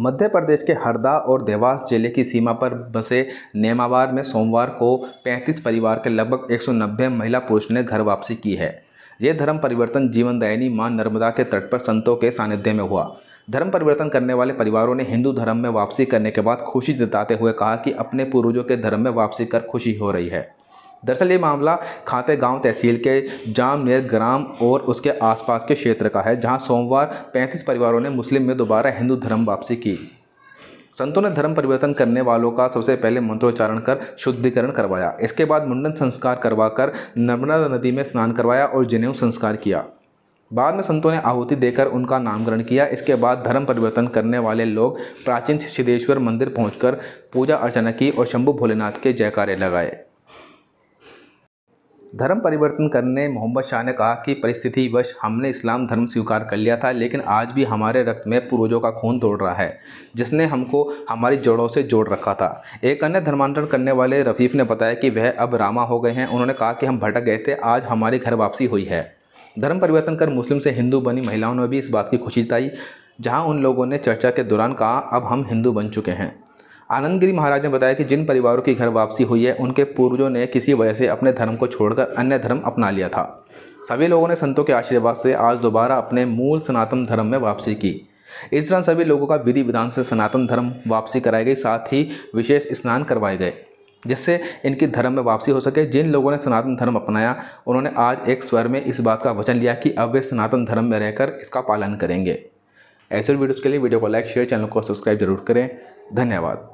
मध्य प्रदेश के हरदा और देवास जिले की सीमा पर बसे नेमावार में सोमवार को 35 परिवार के लगभग 190 महिला पुरुष ने घर वापसी की है ये धर्म परिवर्तन जीवनदायिनी मां नर्मदा के तट पर संतों के सानिध्य में हुआ धर्म परिवर्तन करने वाले परिवारों ने हिंदू धर्म में वापसी करने के बाद खुशी जताते हुए कहा कि अपने पूर्वजों के धर्म में वापसी कर खुशी हो रही है दरअसल ये मामला खाते गांव तहसील के जामनेर ग्राम और उसके आसपास के क्षेत्र का है जहां सोमवार 35 परिवारों ने मुस्लिम में दोबारा हिंदू धर्म वापसी की संतों ने धर्म परिवर्तन करने वालों का सबसे पहले मंत्रोच्चारण कर शुद्धिकरण करवाया इसके बाद मुंडन संस्कार करवाकर नर्मदा नदी में स्नान करवाया और जनेऊ संस्कार किया बाद में संतों ने आहुति देकर उनका नामकरण किया इसके बाद धर्म परिवर्तन करने वाले लोग प्राचीन सिद्धेश्वर मंदिर पहुंचकर पूजा अर्चना की और शंभु भोलेनाथ के जयकारे लगाए धर्म परिवर्तन करने मोहम्मद शाह ने कहा कि परिस्थिति वश हमने इस्लाम धर्म स्वीकार कर लिया था लेकिन आज भी हमारे रक्त में पूर्वजों का खून दौड़ रहा है जिसने हमको हमारी जड़ों से जोड़ रखा था एक अन्य धर्मांतरण करने वाले रफ़ीफ़ ने बताया कि वह अब रामा हो गए हैं उन्होंने कहा कि हम भटक गए थे आज हमारी घर वापसी हुई है धर्म परिवर्तन कर मुस्लिम से हिंदू बनी महिलाओं ने भी इस बात की खुशी जताई जहाँ उन लोगों ने चर्चा के दौरान कहा अब हम हिंदू बन चुके हैं आनंदगिरी महाराज ने बताया कि जिन परिवारों की घर वापसी हुई है उनके पूर्वजों ने किसी वजह से अपने धर्म को छोड़कर अन्य धर्म अपना लिया था सभी लोगों ने संतों के आशीर्वाद से आज दोबारा अपने मूल सनातन धर्म में वापसी की इस दौरान सभी लोगों का विधि विधान से सनातन धर्म वापसी कराई गई साथ ही विशेष स्नान करवाए गए जिससे इनकी धर्म में वापसी हो सके जिन लोगों ने सनातन धर्म अपनाया उन्होंने आज एक स्वर में इस बात का वचन लिया कि अब वे सनातन धर्म में रहकर इसका पालन करेंगे ऐसे वीडियोज़ के लिए वीडियो को लाइक शेयर चैनल को सब्सक्राइब जरूर करें धन्यवाद